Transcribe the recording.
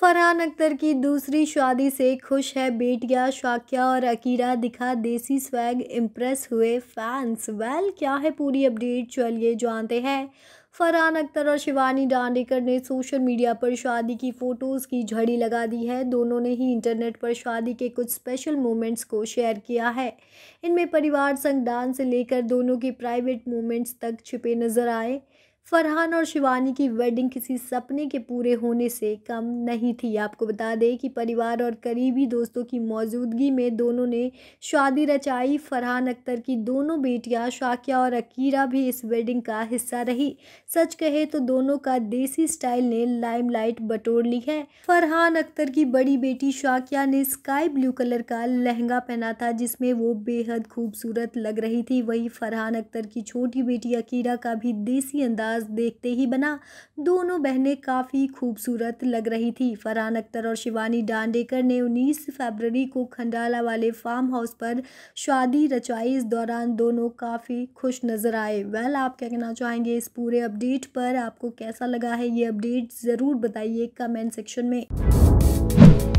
फरहान अख्तर की दूसरी शादी से खुश है बेटिया शाकिया और अकीरा दिखा देसी स्वैग इम्प्रेस हुए फैंस वेल क्या है पूरी अपडेट चलिए जानते हैं फरहान अख्तर और शिवानी डांडेकर ने सोशल मीडिया पर शादी की फ़ोटोज़ की झड़ी लगा दी है दोनों ने ही इंटरनेट पर शादी के कुछ स्पेशल मोमेंट्स को शेयर किया है इनमें परिवार संग डांस से लेकर दोनों के प्राइवेट मोमेंट्स तक छिपे नजर आए फरहान और शिवानी की वेडिंग किसी सपने के पूरे होने से कम नहीं थी आपको बता दें कि परिवार और करीबी दोस्तों की मौजूदगी में दोनों ने शादी रचाई फरहान अख्तर की दोनों बेटियां शाकिया और अकीरा भी इस वेडिंग का हिस्सा रही सच कहे तो दोनों का देसी स्टाइल ने लाइमलाइट बटोर ली है फरहान अख्तर की बड़ी बेटी शाकिया ने स्काई ब्लू कलर का लहंगा पहना था जिसमें वो बेहद खूबसूरत लग रही थी वही फरहान अख्तर की छोटी बेटी अकीरा का भी देसी अंदाज अंदाज देखते ही बना दोनों बहनें काफ़ी खूबसूरत लग रही थी फरहान अख्तर और शिवानी डांडेकर ने उन्नीस फरवरी को खंडाला वाले फार्म हाउस पर शादी रचाई इस दौरान दोनों काफ़ी खुश नज़र आए वेल आप क्या कहना चाहेंगे इस पूरे अपडेट पर आपको कैसा लगा है ये अपडेट ज़रूर बताइए कमेंट सेक्शन में